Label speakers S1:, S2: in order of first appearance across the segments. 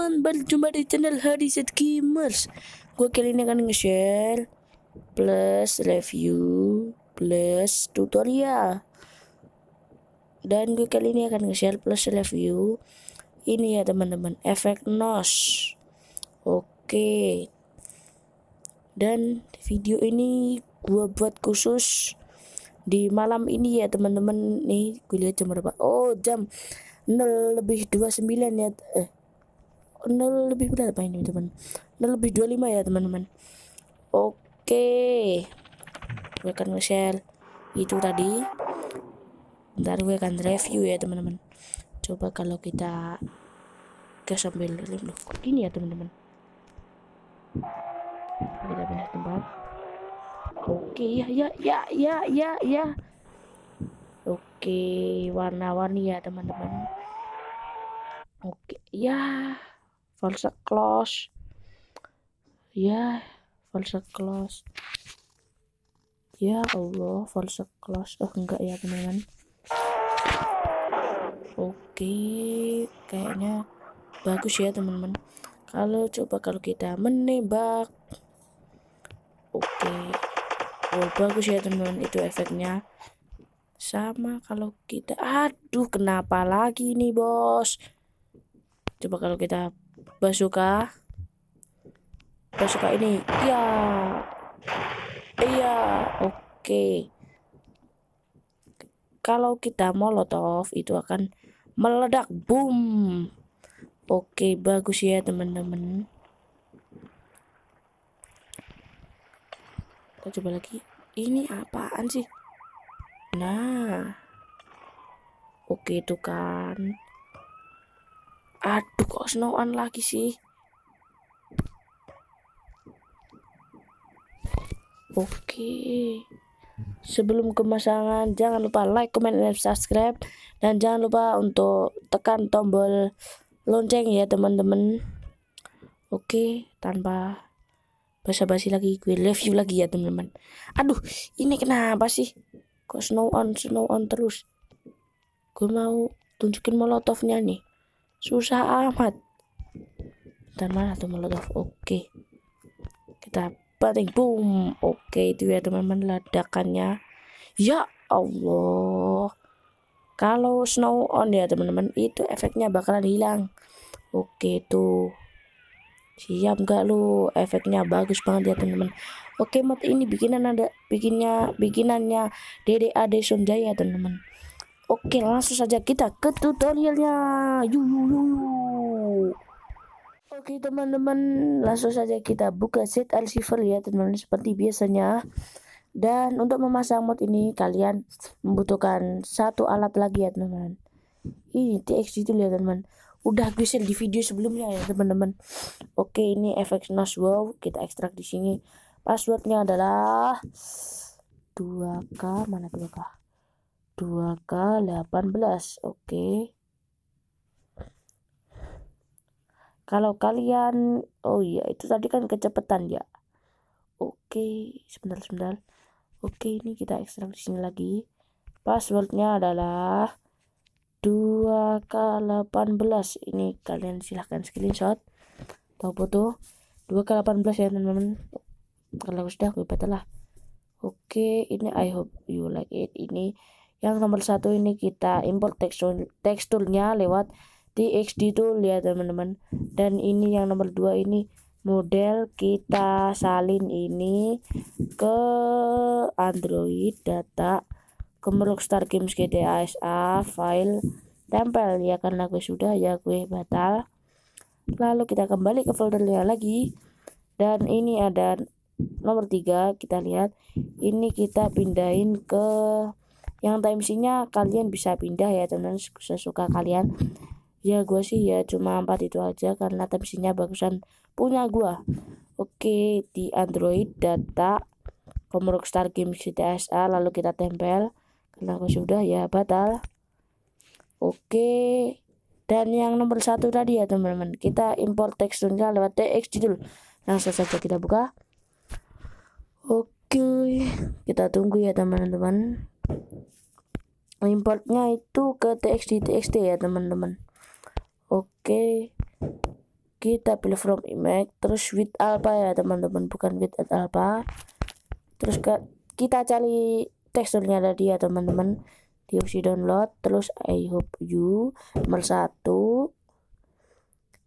S1: teman-teman Berjumpa di channel Set Gamers Gue kali ini akan nge-share Plus review Plus tutorial Dan gue kali ini akan nge-share plus review Ini ya teman-teman Efek NOS Oke Dan video ini gue buat khusus di malam ini ya teman-teman nih gue lihat jam berapa oh jam 0 lebih 29 ya eh udah lebih berapa ini teman udah lebih 25 ya teman-teman oke gue akan share itu tadi ntar gue akan review ya teman-teman coba kalau kita ke sambil loh ini ya teman-teman kita pindah tempat oke ya ya ya ya ya ya oke warna-warni ya teman-teman oke ya false close ya false close ya Allah false close oh enggak ya teman-teman oke kayaknya bagus ya teman-teman kalau coba kalau kita menembak oke okay. oh bagus ya teman-teman itu efeknya sama kalau kita aduh kenapa lagi nih bos coba kalau kita Basuka. Basuka ini. Iya. Iya. Oke. Kalau kita molotov itu akan meledak. Boom. Oke, bagus ya teman-teman. Kita coba lagi. Ini apaan sih? Nah. Oke, itu kan. Aduh kok snowan lagi sih. Oke. Sebelum kemasangan jangan lupa like, comment, dan subscribe dan jangan lupa untuk tekan tombol lonceng ya teman-teman. Oke, tanpa basa-basi lagi gue review lagi ya teman-teman. Aduh, ini kenapa sih? Kok snow on snow on terus? Gue mau tunjukin molotovnya nih susah amat dan mana tuh meledak oke okay. kita paling boom oke okay, itu ya teman-teman ledakannya ya Allah kalau snow on ya teman-teman itu efeknya bakalan hilang oke tuh siap nggak lu efeknya bagus banget ya teman-teman oke mod ini bikinan ada bikinnya bikinannya DDAD Sonjaya teman-teman Oke, langsung saja kita ke tutorialnya. Oke, teman-teman, langsung saja kita buka set receiver ya, teman-teman, seperti biasanya. Dan untuk memasang mod ini, kalian membutuhkan satu alat lagi ya, teman-teman. Ini TX itu ya, teman-teman. Udah gue share di video sebelumnya ya, teman-teman. Oke, ini FX Nos Wow, kita ekstrak di sini. Passwordnya adalah 2K, mana 2K? 2K18 oke okay. kalau kalian oh iya itu tadi kan kecepatan ya oke okay. sebentar sebentar oke okay, ini kita ekstrak di sini lagi passwordnya adalah 2K18 ini kalian silahkan screenshot atau foto 2K18 ya teman-teman kalau sudah gue lah oke okay, ini I hope you like it ini yang nomor satu ini kita import tekstur teksturnya lewat txt tool ya teman-teman dan ini yang nomor dua ini model kita salin ini ke Android data ke Rockstar Games GTA SA file tempel ya karena gue sudah ya gue batal lalu kita kembali ke foldernya lagi dan ini ada nomor tiga kita lihat ini kita pindahin ke yang timesinya kalian bisa pindah ya teman-teman sesuka kalian ya gue sih ya cuma empat itu aja karena timesinya bagusan punya gue oke di android data home rockstar game CTSA lalu kita tempel karena sudah ya batal oke dan yang nomor satu tadi ya teman-teman kita import teksturnya lewat tx judul langsung saja kita buka oke kita tunggu ya teman-teman importnya itu ke txt txt ya teman-teman oke kita pilih from image terus with alpha ya teman-teman bukan with at alpha terus ke, kita cari teksturnya tadi ya teman-teman di opsi download terus I hope you nomor satu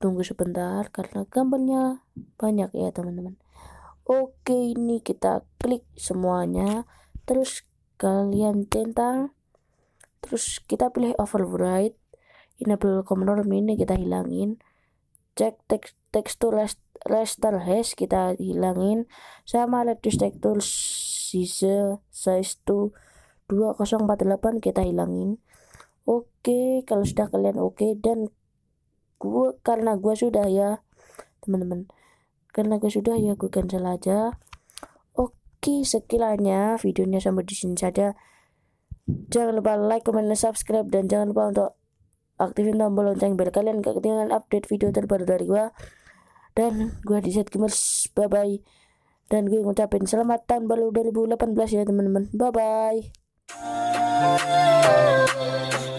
S1: tunggu sebentar karena gambarnya banyak ya teman-teman oke ini kita klik semuanya terus kalian centang terus kita pilih override enable control mini kita hilangin cek tekstur raster hash kita hilangin sama reduce tekstur size size to 2048 kita hilangin oke okay, kalau sudah kalian oke okay, dan gua karena gua sudah ya teman-teman karena gue sudah ya gue cancel aja Oke, sekilanya videonya sampai di sini saja. Jangan lupa like, comment, dan subscribe dan jangan lupa untuk aktifin tombol lonceng biar kalian gak ketinggalan update video terbaru dari gua. Dan gua di set gamers. Bye bye. Dan gue ngucapin selamat tahun baru 2018 ya teman-teman. Bye bye.